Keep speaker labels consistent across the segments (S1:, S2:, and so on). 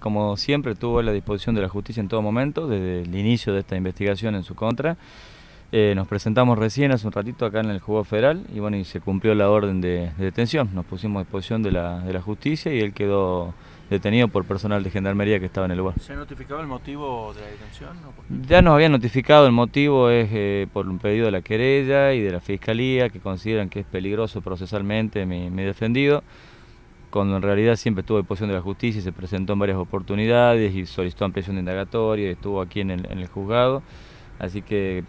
S1: como siempre, estuvo a la disposición de la justicia en todo momento, desde el inicio de esta investigación en su contra. Eh, nos presentamos recién hace un ratito acá en el Juego Federal y bueno, se cumplió la orden de, detención. Nos pusimos a disposición de la, justicia y él quedó detenido por personal de gendarmería que estaba en el lugar. ¿Se ha notificado el motivo de la detención? ya nos habían notificado el motivo, es eh, por un pedido de la querella y de la fiscalía que consideran que es peligroso procesalmente mi defendido cuando en realidad siempre estuvo en posición de la justicia y se presentó en varias oportunidades y solicitó ampliación de indagatoria, estuvo aquí en el, juzgado. Así que,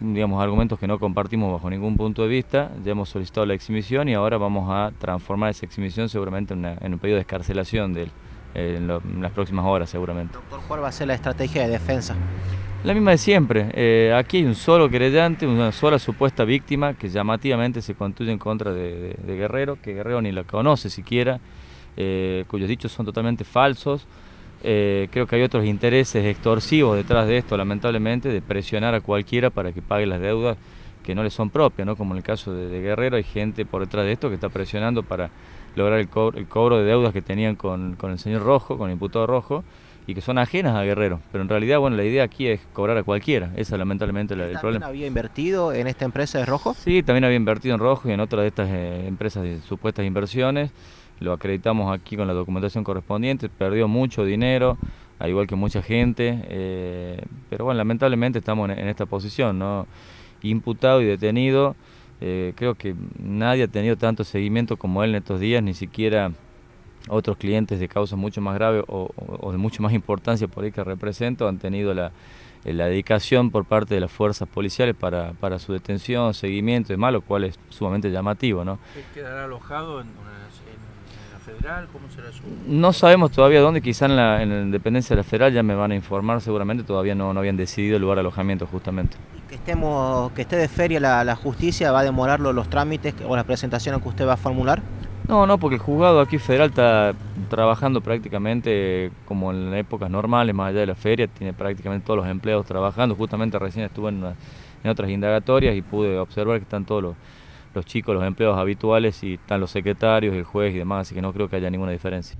S1: digamos, argumentos que no compartimos bajo ningún punto de vista. Ya hemos solicitado la exhibición y ahora vamos a transformar esa exhibición seguramente en, un pedido de escarcelación de eh, en, las próximas horas seguramente. Doctor,
S2: ¿cuál va a ser la estrategia de defensa?
S1: La misma de siempre. Eh, aquí hay un solo querellante, una sola supuesta víctima que llamativamente se constituye en contra de, Guerrero, que Guerrero ni la conoce siquiera, eh, cuyos dichos son totalmente falsos. Eh, creo que hay otros intereses extorsivos detrás de esto, lamentablemente, de presionar a cualquiera para que pague las deudas que no le son propias, ¿no? como en el caso de, Guerrero, hay gente por detrás de esto que está presionando para lograr el cobro, de deudas que tenían con, con el señor Rojo, con el imputado Rojo, y que son ajenas a Guerrero. Pero en realidad, bueno, la idea aquí es cobrar a cualquiera. esa es lamentablemente el ¿También problema.
S2: había invertido en esta empresa de Rojo?
S1: Sí, también había invertido en Rojo y en otras de estas eh, empresas de supuestas inversiones. Lo acreditamos aquí con la documentación correspondiente. Perdió mucho dinero, al igual que mucha gente. Eh, pero bueno, lamentablemente estamos en, esta posición, ¿no? Imputado y detenido. Eh, creo que nadie ha tenido tanto seguimiento como él en estos días, ni siquiera otros clientes de causas mucho más graves o, de mucho más importancia por ahí que represento han tenido la, dedicación por parte de las fuerzas policiales para, su detención, seguimiento y demás, lo cual es sumamente llamativo. ¿no? ¿Quedará alojado en, la federal? ¿Cómo será su...? No sabemos todavía dónde, quizá en la, independencia de la federal ya me van a informar seguramente, todavía no, habían decidido el lugar de alojamiento justamente.
S2: Que, estemos, que esté de feria la, justicia, ¿va a demorar los, trámites o la presentación que usted va a formular?
S1: No, no, porque el juzgado aquí federal está trabajando prácticamente como en épocas normales, más allá de la feria, tiene prácticamente todos los empleados trabajando. Justamente recién estuve en, otras indagatorias y pude observar que están todos los, los chicos, los empleados habituales y están los secretarios, el juez y demás, así que no creo que haya ninguna diferencia.